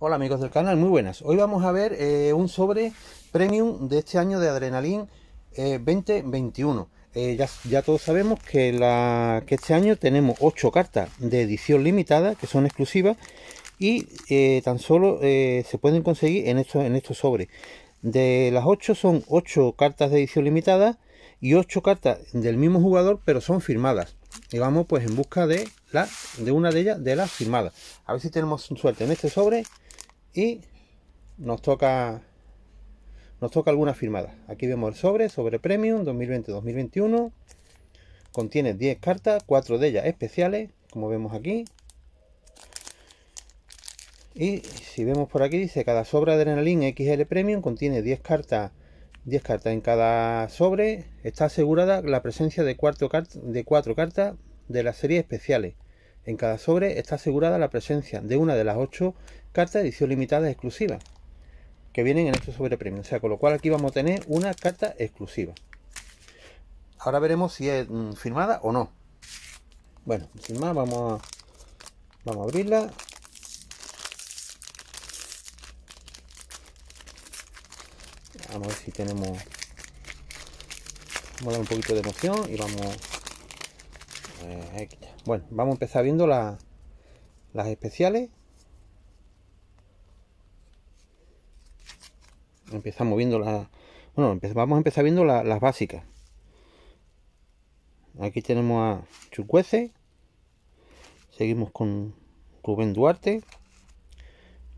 Hola amigos del canal, muy buenas. Hoy vamos a ver eh, un sobre premium de este año de Adrenalin 2021. Eh, eh, ya, todos sabemos que, que este año tenemos 8 cartas de edición limitada que son exclusivas y tan solo se pueden conseguir en estos, en estos sobres. De las 8 son 8 cartas de edición limitada y 8 cartas del mismo jugador pero son firmadas y vamos pues en busca de la de una de ellas de las firmadas a ver si tenemos suerte en este sobre y nos toca nos toca alguna firmada aquí vemos el sobre sobre premium 2020-2021 contiene 10 cartas 4 de ellas especiales como vemos aquí y si vemos por aquí dice cada sobra de adrenalina xl premium contiene 10 cartas 10 cartas en cada sobre, está asegurada la presencia de, cuatro cartas de las series especiales. En cada sobre está asegurada la presencia de una de las 8 cartas de edición limitada exclusiva que vienen en este sobre premium. O sea, con lo cual aquí vamos a tener una carta exclusiva. Ahora veremos si es mm, firmada o no. Bueno, sin más, vamos vamos a abrirla. Vamos a ver si tenemos... Vamos un poquito de emoción y vamos... Eh, bueno, vamos a empezar viendo las especiales. Empezamos viendo las... Bueno, vamos a empezar viendo las básicas. Aquí tenemos a Chucuece. Seguimos con Rubén Duarte.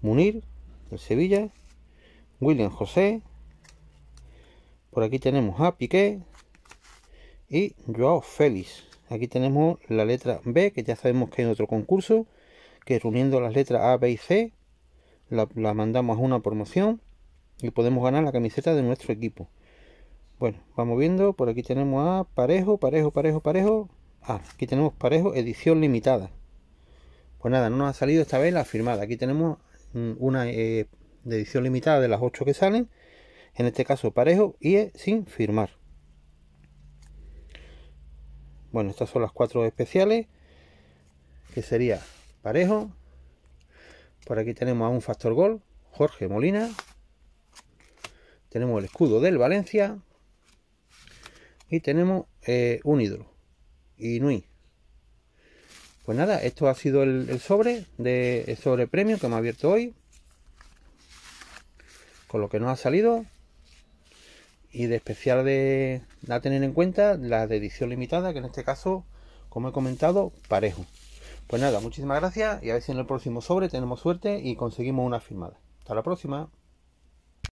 Munir, de Sevilla. William José, por aquí tenemos a Piqué y Joao Félix. Aquí tenemos la letra B, que ya sabemos que hay otro concurso, que reuniendo las letras A, B y C, la, mandamos a una promoción y podemos ganar la camiseta de nuestro equipo. Bueno, vamos viendo, por aquí tenemos a Parejo, Parejo, Parejo, Parejo. Ah, aquí tenemos Parejo, edición limitada. Pues nada, no nos ha salido esta vez la firmada. Aquí tenemos mm, una eh, de edición limitada de las 8 que salen en este caso parejo y eh, sin firmar bueno estas son las cuatro especiales que sería parejo por aquí tenemos a un factor gol Jorge Molina tenemos el escudo del Valencia y tenemos eh, un ídolo Inui pues nada esto ha sido el, sobre de sobre premio que me ha abierto hoy con lo que nos ha salido y de especial de, a tener en cuenta la de edición limitada, que en este caso, como he comentado, parejo. Pues nada, muchísimas gracias y a ver si en el próximo sobre tenemos suerte y conseguimos una firmada. Hasta la próxima.